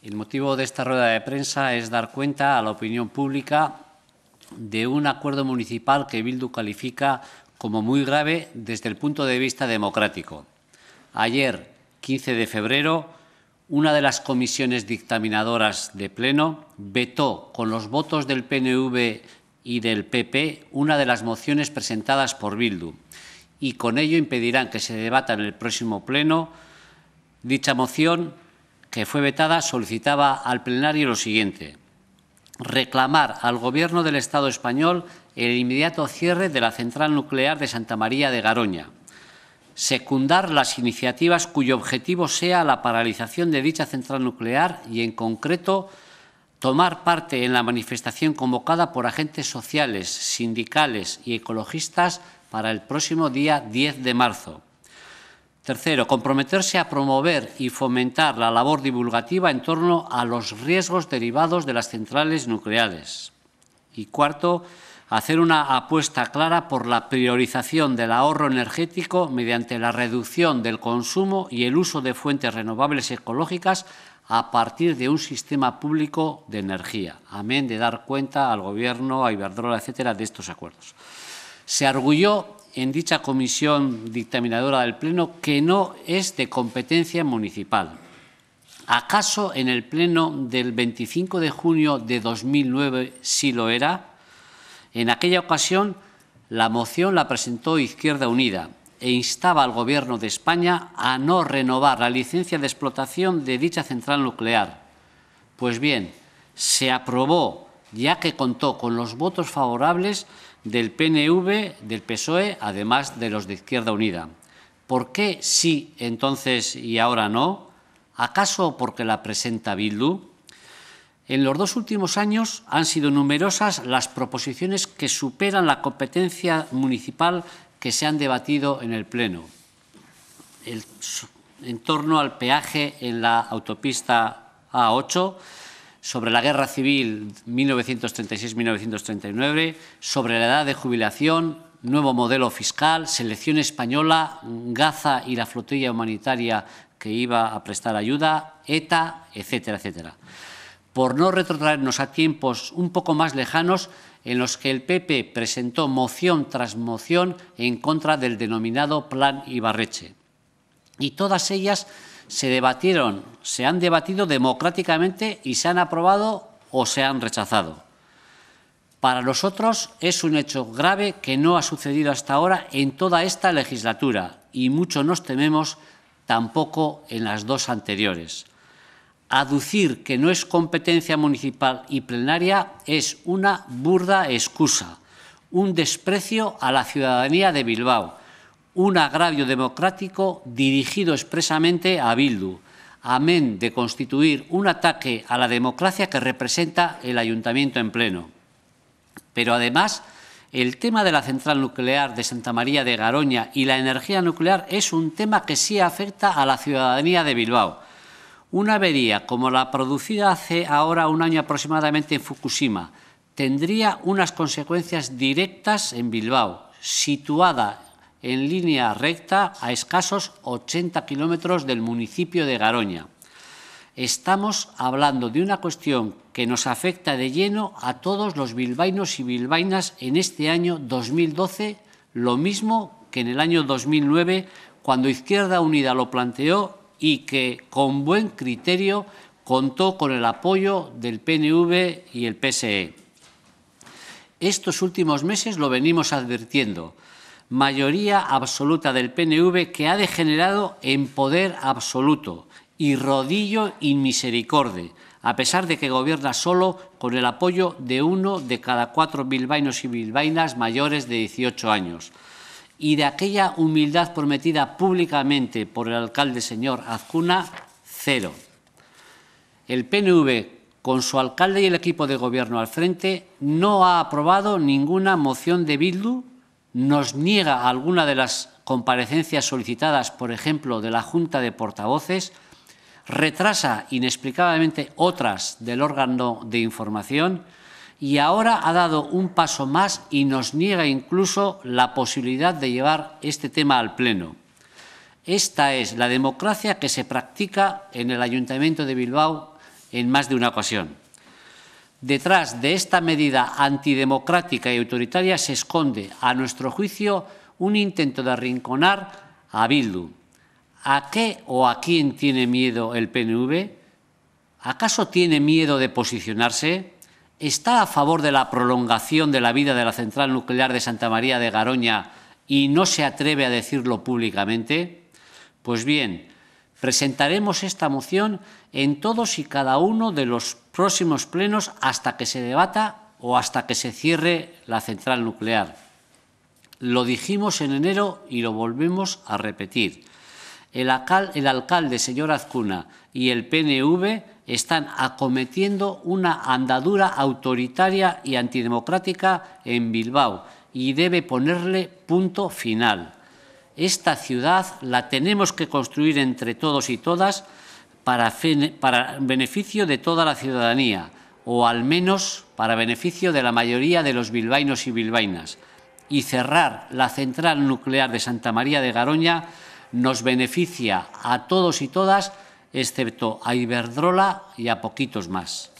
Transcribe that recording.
El motivo de esta rueda de prensa es dar cuenta a la opinión pública de un acuerdo municipal que Bildu califica como muy grave desde el punto de vista democrático. Ayer, 15 de febrero, una de las comisiones dictaminadoras de Pleno vetó con los votos del PNV y del PP una de las mociones presentadas por Bildu y con ello impedirán que se debata en el próximo Pleno dicha moción fue vetada solicitaba al plenario lo siguiente. Reclamar al Gobierno del Estado español el inmediato cierre de la central nuclear de Santa María de Garoña. Secundar las iniciativas cuyo objetivo sea la paralización de dicha central nuclear y, en concreto, tomar parte en la manifestación convocada por agentes sociales, sindicales y ecologistas para el próximo día 10 de marzo Tercero, comprometerse a promover y fomentar la labor divulgativa en torno a los riesgos derivados de las centrales nucleares. Y cuarto, hacer una apuesta clara por la priorización del ahorro energético mediante la reducción del consumo y el uso de fuentes renovables ecológicas a partir de un sistema público de energía, amén de dar cuenta al Gobierno, a Iberdrola, etcétera, de estos acuerdos. Se arguyó en dicha comisión dictaminadora del Pleno que no es de competencia municipal. ¿Acaso en el Pleno del 25 de junio de 2009 sí lo era? En aquella ocasión, la moción la presentó Izquierda Unida e instaba al Gobierno de España a no renovar la licencia de explotación de dicha central nuclear. Pues bien, se aprobó ya que contó con los votos favorables del PNV, del PSOE, además de los de Izquierda Unida. ¿Por qué sí entonces y ahora no? ¿Acaso porque la presenta Bildu? En los dos últimos años han sido numerosas las proposiciones que superan la competencia municipal que se han debatido en el Pleno. en torno al peaje en la autopista A8, sobre la guerra civil 1936-1939, sobre la edad de jubilación, nuevo modelo fiscal, selección española, Gaza y la flotilla humanitaria que iba a prestar ayuda, ETA, etcétera, etcétera. Por no retrotraernos a tiempos un poco más lejanos en los que el PP presentó moción tras moción en contra del denominado Plan Ibarreche. Y todas ellas se debatieron, se han debatido democráticamente y se han aprobado o se han rechazado. Para nosotros es un hecho grave que no ha sucedido hasta ahora en toda esta legislatura y mucho nos tememos tampoco en las dos anteriores. Aducir que no es competencia municipal y plenaria es una burda excusa, un desprecio a la ciudadanía de Bilbao, un agravio democrático dirigido expresamente a Bildu, amén de constituir un ataque a la democracia que representa el ayuntamiento en pleno. Pero además, el tema de la central nuclear de Santa María de Garoña y la energía nuclear es un tema que sí afecta a la ciudadanía de Bilbao. Una avería como la producida hace ahora un año aproximadamente en Fukushima tendría unas consecuencias directas en Bilbao, situada en línea recta a escasos 80 kilómetros del municipio de Garoña. Estamos hablando de una cuestión que nos afecta de lleno a todos los bilbainos y bilbainas en este año 2012, lo mismo que en el año 2009, cuando Izquierda Unida lo planteó y que, con buen criterio, contó con el apoyo del PNV y el PSE. Estos últimos meses lo venimos advirtiendo mayoría absoluta del PNV que ha degenerado en poder absoluto y rodillo inmisericorde, a pesar de que gobierna solo con el apoyo de uno de cada cuatro bilbainos y bilbainas mayores de 18 años. Y de aquella humildad prometida públicamente por el alcalde señor Azcuna, cero. El PNV, con su alcalde y el equipo de gobierno al frente, no ha aprobado ninguna moción de Bildu nos niega alguna de las comparecencias solicitadas, por ejemplo, de la Junta de Portavoces, retrasa inexplicablemente otras del órgano de información y ahora ha dado un paso más y nos niega incluso la posibilidad de llevar este tema al Pleno. Esta es la democracia que se practica en el Ayuntamiento de Bilbao en más de una ocasión. Detrás de esta medida antidemocrática y autoritaria se esconde, a nuestro juicio, un intento de arrinconar a Bildu. ¿A qué o a quién tiene miedo el PNV? ¿Acaso tiene miedo de posicionarse? ¿Está a favor de la prolongación de la vida de la central nuclear de Santa María de Garoña y no se atreve a decirlo públicamente? Pues bien, Presentaremos esta moción en todos y cada uno de los próximos plenos hasta que se debata o hasta que se cierre la central nuclear. Lo dijimos en enero y lo volvemos a repetir. El, alcalde, señor Azcuna, y el PNV están acometiendo una andadura autoritaria y antidemocrática en Bilbao y debe ponerle punto final. Esta ciudad la tenemos que construir entre todos y todas para, beneficio de toda la ciudadanía, o al menos para beneficio de la mayoría de los bilbainos y bilbainas. Y cerrar la central nuclear de Santa María de Garoña nos beneficia a todos y todas, excepto a Iberdrola y a poquitos más.